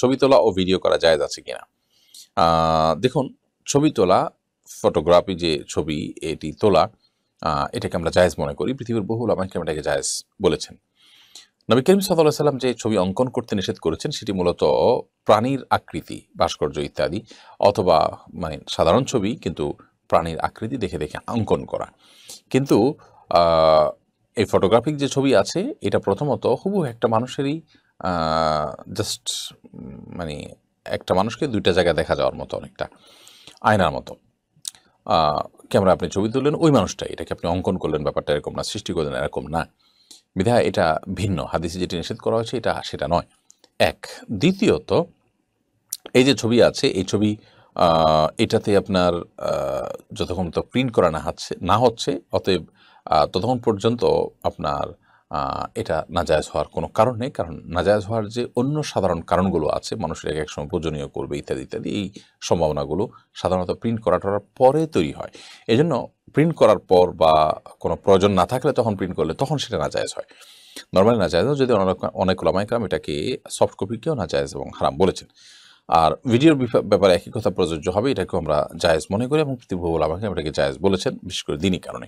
ছবি তোলা ও ভিডিও করা যায় আছে কিনা দেখুন ছবি তোলা ফটোগ্রাফি যে ছবি এটি তোলা এটাকে আমরা জায়েজ মনে করি পৃথিবীর বহুল আমাকে এটাকে জায়েজ বলেছেন নবী করিম সাল্লাহ সাল্লাম যে ছবি অঙ্কন করতে নিষেধ করেছেন সেটি মূলত প্রাণীর আকৃতি ভাস্কর্য ইত্যাদি অথবা মানে সাধারণ ছবি কিন্তু প্রাণীর আকৃতি দেখে দেখে অঙ্কন করা কিন্তু এই ফটোগ্রাফিক যে ছবি আছে এটা প্রথমত হুবু একটা মানুষেরই জাস্ট মানে একটা মানুষকে দুইটা জায়গায় দেখা যাওয়ার মতো অনেকটা আয়নার মতো ক্যামেরা আপনি ছবি তুললেন ওই মানুষটা এটাকে আপনি অঙ্কন করলেন ব্যাপারটা এরকম না সৃষ্টি করলেন এরকম না বিধায় এটা ভিন্ন হাদিসে যেটি নিষেধ করা হয়েছে এটা সেটা নয় এক দ্বিতীয়ত এই যে ছবি আছে এই ছবি এটাতে আপনার যতক্ষণ তো প্রিন্ট করা না হচ্ছে না হচ্ছে অতএব ততক্ষণ পর্যন্ত আপনার এটা নাজায়জ হওয়ার কোনো কারণ নেই কারণ নাজায়জ হওয়ার যে অন্য সাধারণ কারণগুলো আছে মানুষের এক এক সময় প্রয়োজনীয় করবে ইত্যাদি ইত্যাদি এই সম্ভাবনাগুলো সাধারণত প্রিন্ট করা টরার পরে তৈরি হয় এজন্য প্রিন্ট করার পর বা কোনো প্রয়োজন না থাকলে তখন প্রিন্ট করলে তখন সেটা নাজায়জ হয় নর্মালি নাজায়জ যদি অনেক অনেক ওলামাইকরাম এটাকে সফট কপিকেও নাজায়জ এবং হারাম বলেছেন আর ভিডিওর ব্যাপারে একই কথা প্রযোজ্য হবে এটাকেও আমরা জায়েজ মনে করি এবং পৃথিবী ওলামাইকরাম এটাকে জায়েজ বলেছেন বিশেষ করে দিনই কারণে